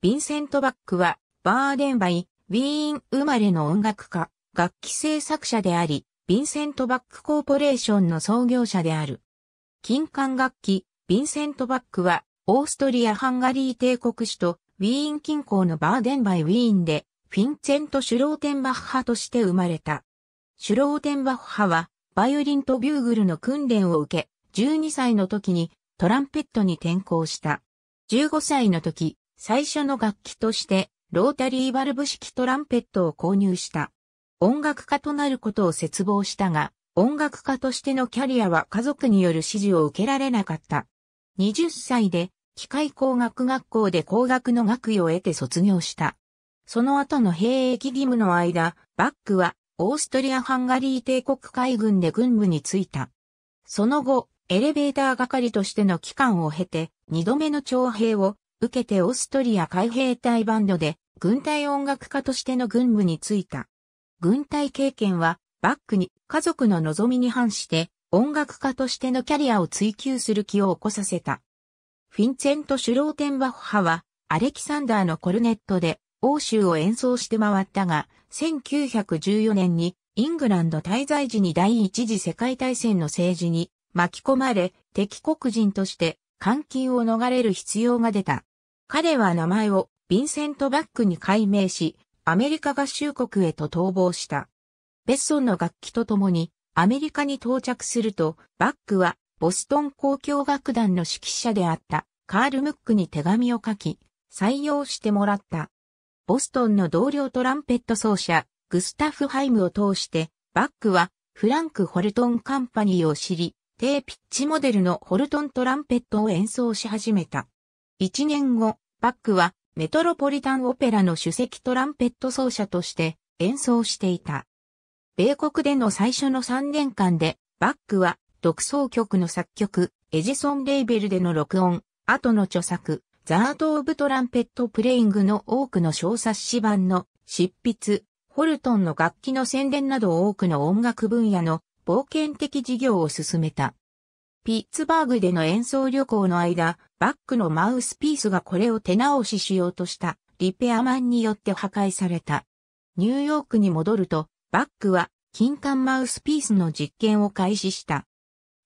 ヴィンセント・バックは、バーデンバイ、ウィーン生まれの音楽家、楽器制作者であり、ヴィンセント・バック・コーポレーションの創業者である。金管楽器、ヴィンセント・バックは、オーストリア・ハンガリー帝国首都、ウィーン近郊のバーデンバイ・ウィーンで、フィンセェント・シュローテンバッハとして生まれた。シュローテンバッハは、バイオリンとビューグルの訓練を受け、12歳の時にトランペットに転向した。15歳の時、最初の楽器として、ロータリーバルブ式トランペットを購入した。音楽家となることを絶望したが、音楽家としてのキャリアは家族による支持を受けられなかった。20歳で、機械工学学校で工学の学位を得て卒業した。その後の兵役義務の間、バックは、オーストリア・ハンガリー帝国海軍で軍部に就いた。その後、エレベーター係としての期間を経て、二度目の徴兵を受けてオーストリア海兵隊バンドで軍隊音楽家としての軍務に就いた。軍隊経験はバックに家族の望みに反して音楽家としてのキャリアを追求する気を起こさせた。フィンセェント・シュローテンバッハはアレキサンダーのコルネットで欧州を演奏して回ったが、1914年にイングランド滞在時に第一次世界大戦の政治に巻き込まれ、敵国人として監禁を逃れる必要が出た。彼は名前をヴィンセント・バックに改名し、アメリカ合衆国へと逃亡した。ベッソンの楽器と共にアメリカに到着すると、バックはボストン公共楽団の指揮者であったカール・ムックに手紙を書き、採用してもらった。ボストンの同僚トランペット奏者、グスタフ・ハイムを通して、バックはフランク・ホルトン・カンパニーを知り、低ピッチモデルのホルトントランペットを演奏し始めた。一年後、バックはメトロポリタンオペラの首席トランペット奏者として演奏していた。米国での最初の3年間で、バックは独奏曲の作曲、エジソンレーベルでの録音、後の著作、ザート・オブ・トランペット・プレイングの多くの小冊子版の執筆、ホルトンの楽器の宣伝など多くの音楽分野の冒険的事業を進めた。ピッツバーグでの演奏旅行の間、バックのマウスピースがこれを手直ししようとしたリペアマンによって破壊された。ニューヨークに戻ると、バックは金管マウスピースの実験を開始した。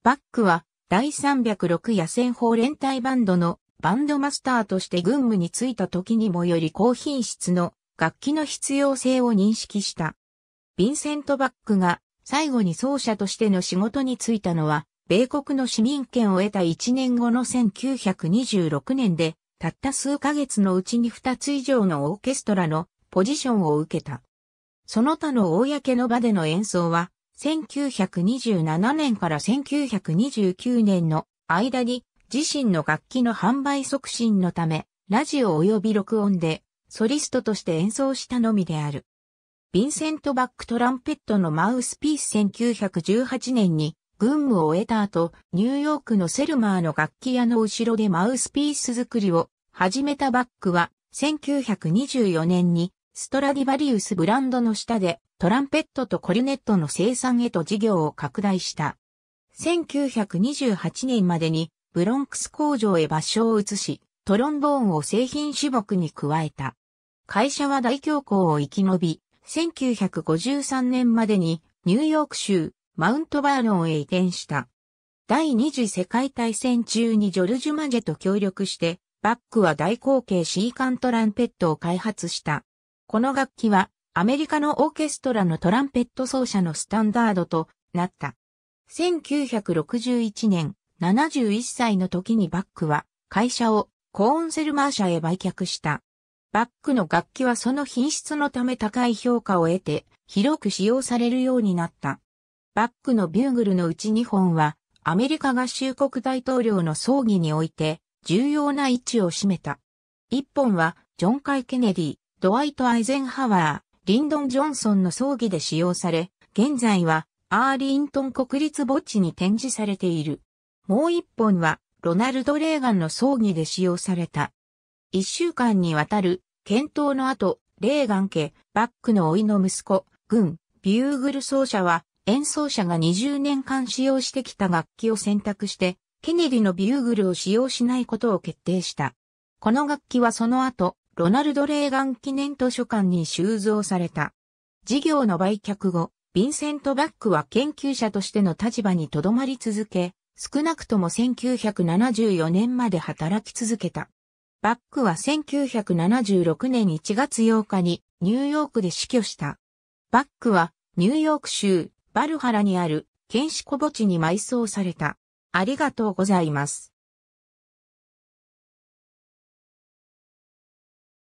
バックは第306野戦法連隊バンドのバンドマスターとして軍務に就いた時にもより高品質の楽器の必要性を認識した。ヴィンセント・バックが最後に奏者としての仕事に就いたのは米国の市民権を得た1年後の1926年で、たった数ヶ月のうちに2つ以上のオーケストラのポジションを受けた。その他の公の場での演奏は、1927年から1929年の間に自身の楽器の販売促進のため、ラジオ及び録音でソリストとして演奏したのみである。ヴィンセント・バック・トランペットのマウスピース1918年に軍務を終えた後、ニューヨークのセルマーの楽器屋の後ろでマウスピース作りを始めたバックは、1924年にストラディバリウスブランドの下でトランペットとコルネットの生産へと事業を拡大した。1928年までにブロンクス工場へ場所を移し、トロンボーンを製品種目に加えた。会社は大恐慌を生き延び、1953年までにニューヨーク州マウントバーノンへ移転した。第二次世界大戦中にジョルジュ・マジェと協力して、バックは大口径シーカントランペットを開発した。この楽器は、アメリカのオーケストラのトランペット奏者のスタンダードとなった。1961年、71歳の時にバックは会社をコーンセルマー社へ売却した。バックの楽器はその品質のため高い評価を得て広く使用されるようになった。バックのビューグルのうち2本は、アメリカ合衆国大統領の葬儀において、重要な位置を占めた。1本は、ジョン・カイ・ケネディ、ドワイト・アイゼンハワー、リンドン・ジョンソンの葬儀で使用され、現在は、アーリントン国立墓地に展示されている。もう1本は、ロナルド・レーガンの葬儀で使用された。1週間にわたる、検討の後、レーガン家、バックの老いの息子、軍、ビューグル奏者は、演奏者が20年間使用してきた楽器を選択して、ケネディのビューグルを使用しないことを決定した。この楽器はその後、ロナルド・レーガン記念図書館に収蔵された。事業の売却後、ヴィンセント・バックは研究者としての立場にとどまり続け、少なくとも1974年まで働き続けた。バックは1976年1月8日にニューヨークで死去した。バックはニューヨーク州バルハラにある、剣士小墓地に埋葬された。ありがとうございます。